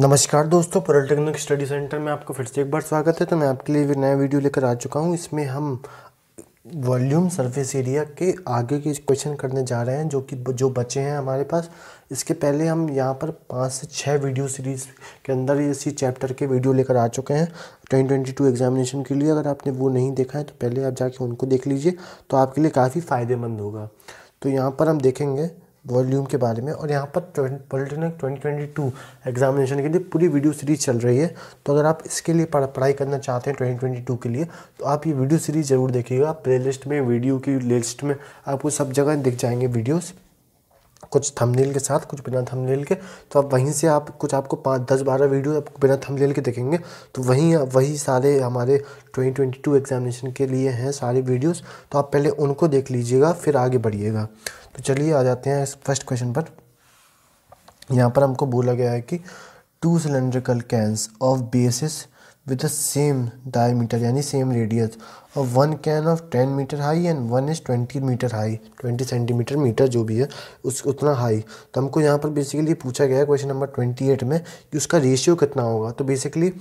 नमस्कार दोस्तों polytechnic study centre में आपका फिर से एक बार स्वागत है तो मैं आपके लिए नया वीडियो लेकर आ चुका हूँ इसमें हम वॉल्यूम सरफेस एरिया के आगे के क्वेश्चन करने जा रहे हैं जो कि जो बचे हैं हमारे पास इसके पहले हम यहाँ पर पाँच से छः वीडियो सीरीज़ के अंदर इसी चैप्टर के वीडियो लेकर आ चुके हैं 2022 एग्जामिनेशन के लिए अगर आपने वो नहीं देखा है तो पहले आप जाके उनको देख लीजिए तो आपके लिए काफ़ी फ़ायदेमंद होगा तो यहाँ पर हम देखेंगे वॉल्यूम के बारे में और यहाँ पर polytechnic twenty twenty two examination के लिए पूरी वीडियो सीरीज चल रही है तो अगर आप इसके लिए पढ़ाई करना चाहते हैं ट्वेंटी ट्वेंटी टू के लिए तो आप ये वीडियो सीरीज ज़रूर देखिएगा प्ले लिस्ट में वीडियो की लिस्ट में आपको सब जगह दिख जाएंगे वीडियोज़ कुछ थंबनेल के साथ कुछ बिना थंबनेल के तो आप वहीं से आप कुछ आपको पाँच दस बारह वीडियो आपको बिना थंबनेल के देखेंगे तो वहीं वही सारे हमारे 2022 एग्जामिनेशन के लिए हैं सारे वीडियोस तो आप पहले उनको देख लीजिएगा फिर आगे बढ़िएगा तो चलिए आ जाते हैं इस फर्स्ट क्वेश्चन पर यहाँ पर हमको बोला गया है कि two cylindrical cans of bases with the same diameter यानी सेम रेडियस और one can of ten metre high and one is twenty metre high twenty centimetre metre जो भी है उस उतना हाई तो हमको यहाँ पर बेसिकली पूछा गया है क्वेश्चन नंबर ट्वेंटी एट में कि उसका रेशियो कितना होगा तो बेसिकली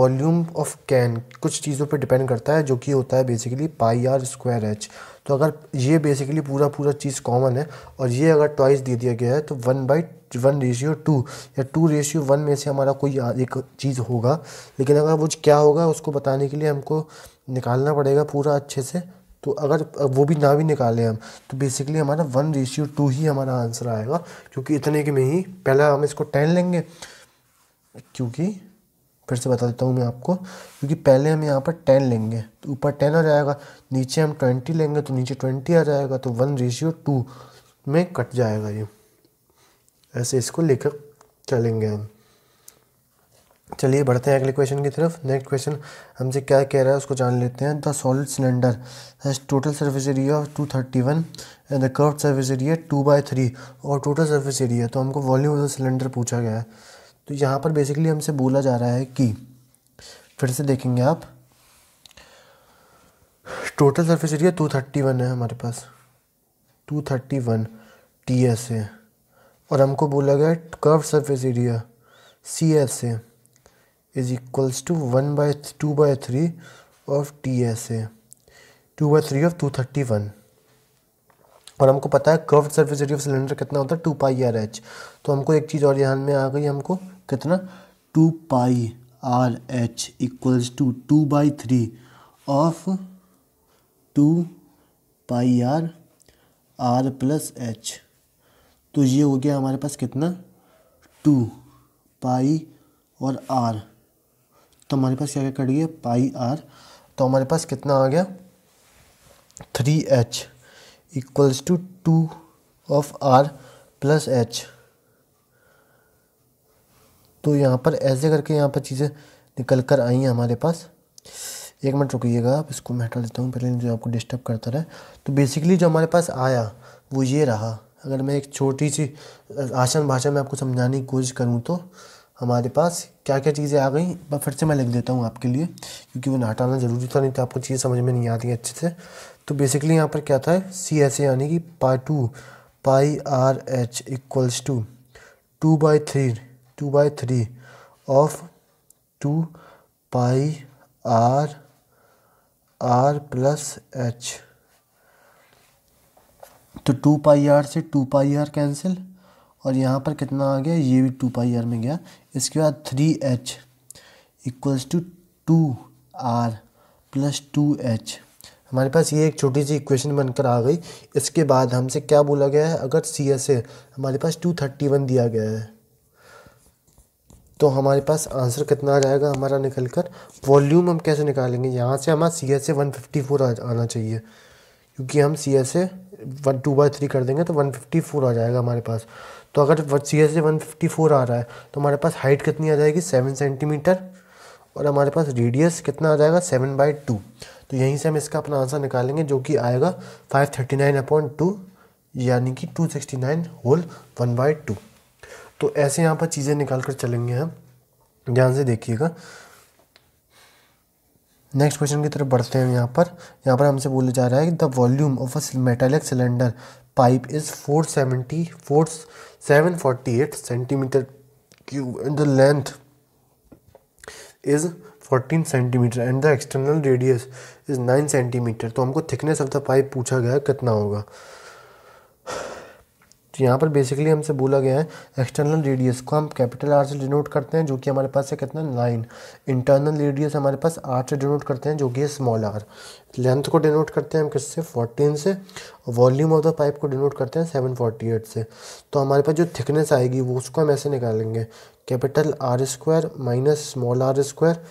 वॉल्यूम ऑफ कैन कुछ चीज़ों पर डिपेंड करता है जो कि होता है basically pi R square H तो अगर ये बेसिकली पूरा पूरा चीज़ कॉमन है और ये अगर ट्वाइस दे दिया गया है तो one by one ratio two या टू रेशियो वन में से हमारा कोई एक चीज़ होगा लेकिन अगर वो क्या होगा उसको बताने के लिए हमको निकालना पड़ेगा पूरा अच्छे से तो अगर वो भी ना भी निकालें हम तो बेसिकली हमारा वन रेशियो टू ही हमारा आंसर आएगा क्योंकि इतने के में ही पहला हम इसको टेन लेंगे क्योंकि फिर से बता देता हूँ मैं आपको क्योंकि पहले हम यहाँ पर टेन लेंगे तो ऊपर टेन आ जाएगा नीचे हम ट्वेंटी लेंगे तो नीचे ट्वेंटी आ जाएगा तो वन रेशियो टू में कट जाएगा ये ऐसे इसको लेकर चलेंगे हम चलिए बढ़ते हैं अगले क्वेश्चन की तरफ नेक्स्ट क्वेश्चन हमसे क्या कह रहा है उसको जान लेते हैं the solid cylinder has total surface area of two thirty one and the curved surface area two by three और टोटल सर्विस एरिया तो हमको वॉल्यूम ऑफ द सिलेंडर पूछा गया है तो यहाँ पर बेसिकली हमसे बोला जा रहा है कि फिर से देखेंगे आप total surface area two thirty one है हमारे पास two thirty one T S A और हमको बोला गया curved surface area C S A is equals to one by two by three of T S A two by three of two thirty one और हमको पता है curved surface area of cylinder कितना होता है टू पाई आर एच तो हमको एक चीज़ और ध्यान में आ गई हमको कितना two pi R H equals to two by three of two pi R R plus H तो ये हो गया हमारे पास कितना टू पाई और आर तो हमारे पास क्या क्या कट गया पाई आर तो हमारे पास कितना आ गया three H equals to two of R plus H तो यहाँ पर ऐसे करके यहाँ पर चीज़ें निकल कर आई हैं हमारे पास एक मिनट रुकिएगा आप इसको मैं हटा लेता हूँ पहले जो आपको डिस्टर्ब करता रहे तो बेसिकली जो हमारे पास आया वो ये रहा अगर मैं एक छोटी सी आसान भाषा में आपको समझाने की कोशिश करूँ तो हमारे पास क्या क्या चीज़ें आ गई फिर से मैं लिख देता हूँ आपके लिए क्योंकि वो हटाना ज़रूरी था नहीं तो आपको चीज़ें समझ में नहीं आती अच्छे से तो बेसिकली यहाँ पर क्या था सी एस ए यानी कि पा two pi R H equals to two by three two by three of two pi R R plus H तो टू पाई आर से टू पाई आर कैंसिल और यहाँ पर कितना आ गया ये भी टू पाई आर में गया इसके बाद three H equals to two R plus two H हमारे पास ये एक छोटी सी इक्वेशन बनकर आ गई इसके बाद हमसे क्या बोला गया है अगर सी एस ए हमारे पास टू थर्टी वन दिया गया है तो हमारे पास आंसर कितना आ जाएगा हमारा निकल कर वॉल्यूम हम कैसे निकालेंगे यहाँ से हमारा C S A one fifty four आना चाहिए क्योंकि हम C S A one two by three कर देंगे तो वन फिफ्टी फोर आ जाएगा हमारे पास तो अगर C S one fifty four आ रहा है तो हमारे पास हाइट कितनी आ जाएगी सेवन सेंटीमीटर और हमारे पास रेडियस कितना आ जाएगा सेवन बाई टू तो यहीं से हम इसका अपना आंसर निकालेंगे जो कि आएगा five thirty nine upon two यानी कि two sixty nine whole one by two तो ऐसे यहाँ पर चीज़ें निकाल कर चलेंगे हम ध्यान से देखिएगा नेक्स्ट क्वेश्चन की तरफ बढ़ते हैं यहाँ पर यहाँ पर हमसे बोला जा रहा है the volume of a metallic cylinder pipe is four seventy four seven forty eight centimetre cube and the length is fourteen centimetre and the external radius is nine centimetre तो हमको थिकनेस ऑफ द पाइप पूछा गया कितना होगा यहाँ पर basically हमसे बोला गया है एक्सटर्नल रेडियस को हम कैपिटल आर से डिनोट करते हैं जो कि हमारे पास है कितना नाइन इंटरनल रेडियस हमारे पास आर से डिनोट करते हैं जो कि है स्मॉल आर लेंथ को डिनोट करते हैं हम किससे फोर्टीन से वॉल्यूम ऑफ द पाइप को डिनोट करते हैं सेवन फोर्टी एट से तो हमारे पास जो थिकनेस आएगी वो उसको हम ऐसे निकालेंगे capital R square minus small R square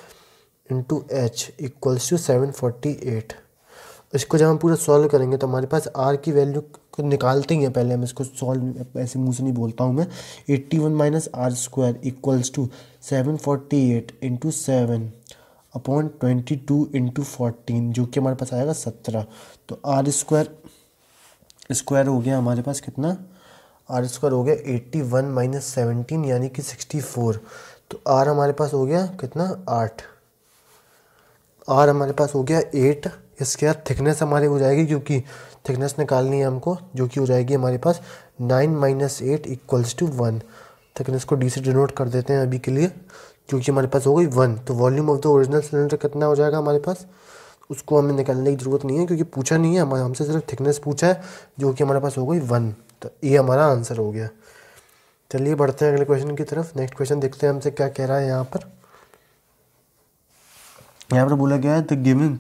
into H equals to seven forty eight इसको जब हम पूरा सॉल्व करेंगे तो हमारे पास आर की वैल्यू को निकालते ही हैं पहले हम इसको सॉल्व ऐसे मुँह से नहीं बोलता हूँ मैं eighty one minus R square equals to seven forty eight into seven upon twenty two into fourteen जो कि हमारे पास आएगा सत्रह तो आर स्क्वायर स्क्वायर हो गया हमारे पास कितना आर स्क्वायर हो गया एट्टी वन माइनस सेवनटीन यानी कि सिक्सटी फोर तो आर हमारे पास हो गया कितना आठ आर हमारे पास हो गया एट इसके बाद थिकनेस हमारी हो जाएगी क्योंकि थिकनेस निकालनी है हमको जो कि हो जाएगी हमारे पास nine minus eight equals to one thickness को डी से डिनोट कर देते हैं अभी के लिए क्योंकि हमारे पास हो गई वन तो volume of the original cylinder कितना हो जाएगा हमारे पास उसको हमें निकालने की ज़रूरत नहीं है क्योंकि पूछा नहीं है हमारे हमसे सिर्फ थिकनेस पूछा है जो कि हमारे पास हो गई वन तो ये हमारा आंसर हो गया चलिए बढ़ते हैं अगले क्वेश्चन की तरफ नेक्स्ट क्वेश्चन देखते हैं हमसे क्या कह रहा है यहाँ पर यहाँ पर बोला गया है the given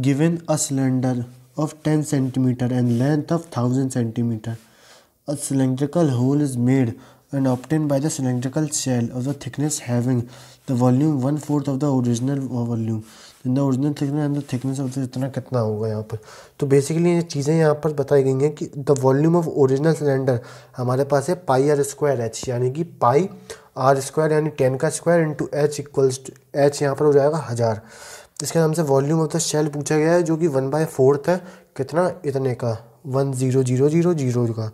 given a cylinder of 10 centimeter and length of 1000 centimeter. A cylindrical hole is made and obtained by the cylindrical shell of the thickness having the volume one fourth of the original volume. The original thickness and the thickness of the इतना कितना होगा यहाँ पर तो basically ये चीज़ें यहाँ पर बताई गई हैं कि the volume of original cylinder हमारे पास है पाई आर स्क्वायर एच यानी कि पाई आर स्क्वायर यानी टेन का square into H equals H यहाँ पर हो जाएगा हज़ार इसके नाम से वॉल्यूम ऑफ द शेल पूछा गया है जो कि वन बाई फोर्थ है कितना इतने का one zero zero zero zero का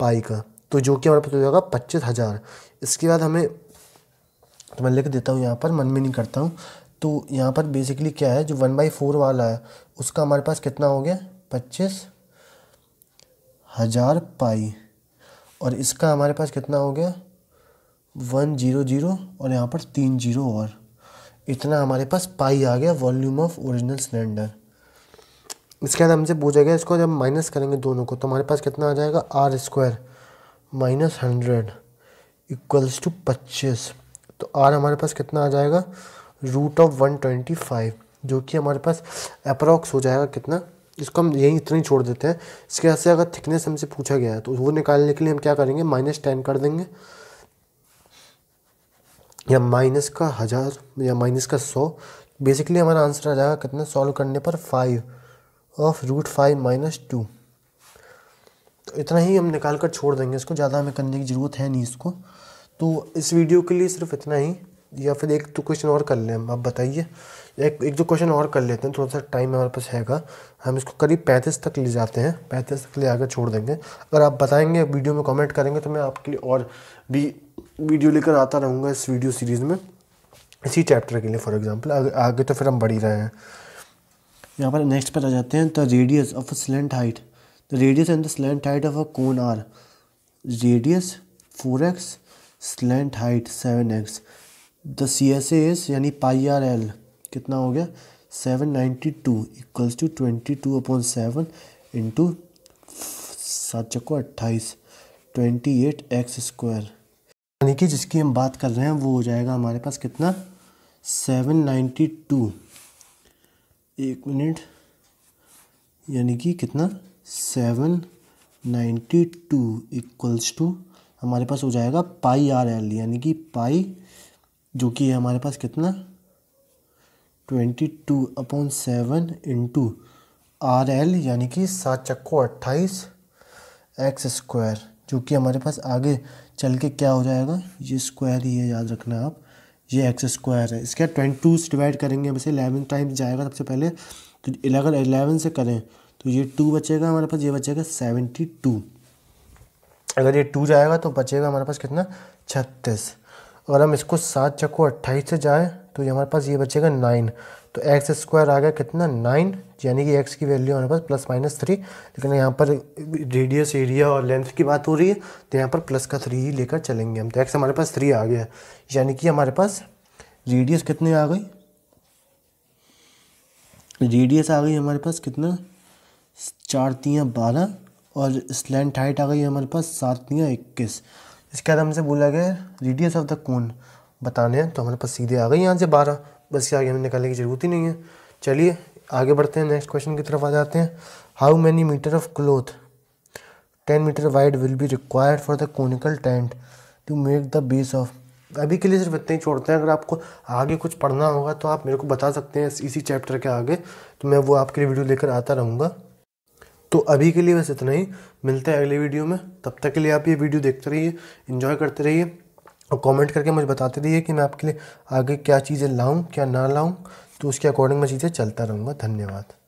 पाई का तो जो कि हमारा पता हो जाएगा पच्चीस हज़ार इसके बाद हमें तो मैं लिख देता हूँ यहाँ पर मन में नहीं करता हूँ तो यहाँ पर बेसिकली क्या है जो वन बाई फोर वाला है उसका हमारे पास कितना हो गया पच्चीस हज़ार पाई और इसका हमारे पास कितना हो गया वन जीरो जीरो और यहाँ पर तीन जीरो और इतना हमारे पास पाई आ गया वॉल्यूम ऑफ ओरिजिनल सिलेंडर इसके बाद हमसे पूछा गया इसको जब माइनस करेंगे दोनों को तो हमारे पास कितना आ जाएगा R square minus hundred equals two पच्चीस तो आर हमारे पास कितना आ जाएगा root of one twenty five जो कि हमारे पास अप्रॉक्स हो जाएगा कितना इसको हम यहीं इतना ही छोड़ देते हैं इसके बाद से अगर थिकनेस हमसे पूछा गया है तो वो निकालने के लिए हम क्या करेंगे माइनस टेन कर देंगे या माइनस का हज़ार या माइनस का सौ बेसिकली हमारा आंसर आ जाएगा कितना सॉल्व करने पर five of root five minus two तो इतना ही हम निकाल कर छोड़ देंगे इसको ज़्यादा हमें करने की ज़रूरत है नहीं इसको तो इस वीडियो के लिए सिर्फ इतना ही या फिर एक तो क्वेश्चन और कर लें हम आप बताइए एक एक दो क्वेश्चन और कर लेते हैं थोड़ा सा टाइम हमारे पास हैगा हम इसको करीब पैंतीस तक ले जाते हैं पैंतीस तक ले आकर छोड़ देंगे अगर आप बताएंगे वीडियो में कमेंट करेंगे तो मैं आपके लिए और भी वीडियो लेकर आता रहूँगा इस वीडियो सीरीज़ में इसी चैप्टर के लिए फॉर एग्जाम्पल आगे, आगे तो फिर हम बढ़ ही रहे हैं यहाँ पर नेक्स्ट पर आ जाते हैं the radius of a slant height the radius and the slant height of a cone R radius four X slant height seven X the C S S यानी पाई आर एल कितना हो गया seven ninety two equals two twenty two upon seven into सात चक्को अट्ठाईस twenty eight x square यानी कि जिसकी हम बात कर रहे हैं वो हो जाएगा हमारे पास कितना सेवन नाइन्टी टू एक मिनट यानी कि कितना seven ninety two equals two हमारे पास हो जाएगा पाई आर एल यानी कि पाई जो कि है हमारे पास कितना twenty two upon seven into R L यानी कि सात चक्को अट्ठाईस एक्स स्क्वायर जो कि हमारे पास आगे चल के क्या हो जाएगा ये स्क्वायर ही है याद रखना आप ये एक्स स्क्वायर है इसके ट्वेंटी टू से डिवाइड करेंगे वैसे इलेवन टाइम्स जाएगा सबसे पहले तो अगर इलेवन से करें तो ये टू बचेगा हमारे पास ये बचेगा सेवेंटी टू अगर ये टू जाएगा तो बचेगा हमारे पास कितना छत्तीस अगर हम इसको सात चक्को अट्ठाईस से जाएँ तो ये हमारे पास ये बचेगा नाइन तो एक्स स्क्वायर आ गया कितना नाइन यानी कि एक्स की वैल्यू हमारे पास प्लस माइनस थ्री लेकिन यहाँ पर रेडियस एरिया और लेंथ की बात हो रही है तो यहाँ पर प्लस का थ्री ही लेकर चलेंगे हम तो एक्स हमारे पास थ्री आ गया यानी कि हमारे पास रेडियस कितनी आ गई रेडियस आ गई हमारे पास कितना चार तियाँ बारह और स्लैंड हाइट आ गई हमारे पास सात तियाँ इक्कीस इसके बाद हमसे बोला गया रेडियस ऑफ द कोन बताने हैं तो हमारे पास सीधे आ गए यहाँ से बारह बस ये आगे हमें निकालने की ज़रूरत ही नहीं है चलिए आगे बढ़ते हैं नेक्स्ट क्वेश्चन की तरफ आ जाते हैं how many metre of cloth ten metre wide will be required for the conical tent to make the base of अभी के लिए सिर्फ इतने ही छोड़ते हैं अगर आपको आगे कुछ पढ़ना होगा तो आप मेरे को बता सकते हैं इसी चैप्टर के आगे तो मैं वो आपके लिए वीडियो लेकर आता रहूँगा तो अभी के लिए बस इतना ही मिलते हैं अगले वीडियो में तब तक के लिए आप ये वीडियो देखते रहिए इन्जॉय करते रहिए और कमेंट करके मुझे बताते रहिए कि मैं आपके लिए आगे क्या चीज़ें लाऊं क्या ना लाऊं तो उसके अकॉर्डिंग मैं चीज़ें चलता रहूँगा धन्यवाद